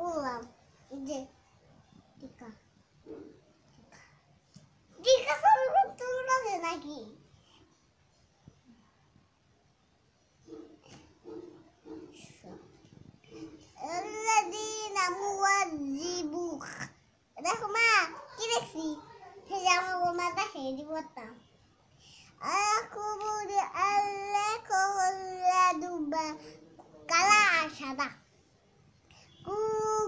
pulang. Ide. Dika. Dika selalu turun lagi. lagi. Aku mau di alekoh ladu ba kalah syada.